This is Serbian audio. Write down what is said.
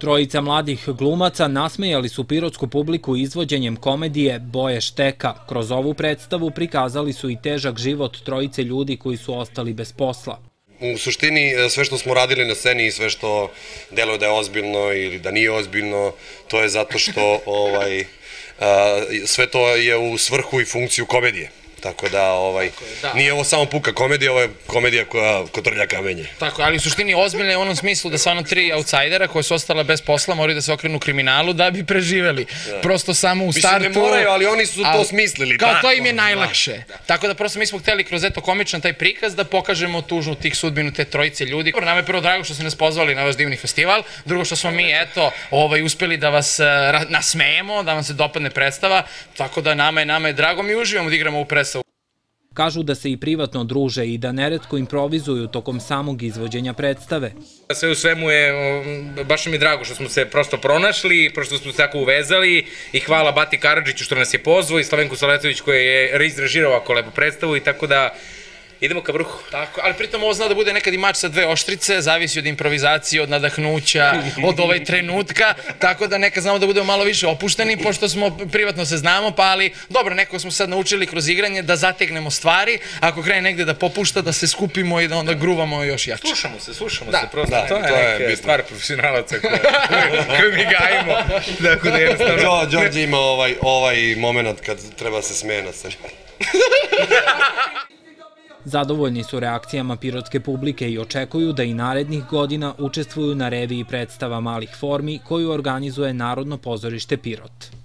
Trojica mladih glumaca nasmejali su pirotsku publiku izvođenjem komedije Boje šteka. Kroz ovu predstavu prikazali su i težak život trojice ljudi koji su ostali bez posla. U suštini e, sve što smo radili na sceni i sve što deluje da je ozbiljno ili da nije ozbiljno, to je zato što ovaj, sve to je u svrhu i funkciju komedije. Tako da, ovaj, Tako je, da. nije ovo samo puka komedija, ovo je komedija koja kotrlja kamenje. Tako, ali u suštini ozbiljna je u onom smislu da stvarno tri outsidera koja su ostala bez posla moraju da se okrenu kriminalu da bi preživeli. Da. Prosto samo u startu... Mislim, ne moraju, ali oni su to smislili. Kao, tako, da. to im je najlakše. Da, da. Tako da, prosto mi smo hteli kroz eto komičan taj prikaz da pokažemo tužnu tih sudbinu te trojice ljudi. Nama je prvo drago što ste nas pozvali na vaš divni festival, drugo što smo mi, eto, ovaj, uspeli da vas eh, nasmejemo, da vam se dopadne predstava, tako da nama je, nama je drago, mi uživamo da igramo u predstavu Kažu da se i privatno druže i da neretko improvizuju tokom samog izvođenja predstave. Da, sve u svemu je, baš mi drago što smo se prosto pronašli, prosto smo se tako uvezali i hvala Bati Karadžiću što nas je pozvao i Slavenku Saletović koja je reizražirao ovako lepo predstavu i tako da idemo ka vrhu. Tako, ali pritom ovo zna da bude nekad i mač sa dve oštrice, zavisi od improvizacije, od nadahnuća, od ovaj trenutka, tako da nekad znamo da budemo malo više opušteni, pošto smo privatno se znamo, pa ali dobro, neko smo sad naučili kroz igranje da zategnemo stvari, ako krene negde da popušta, da se skupimo i da onda gruvamo još jače. Slušamo se, slušamo da. se, prosto. Da, to, je, to je neke stvar profesionalaca koje, koje mi gajimo. Dakle, da jednostavno... Jo, Đorđe ima ovaj, ovaj moment kad treba se smena sa Zadovoljni su reakcijama pirotske publike i očekuju da i narednih godina učestvuju na reviji predstava malih formi koju organizuje Narodno pozorište Pirot.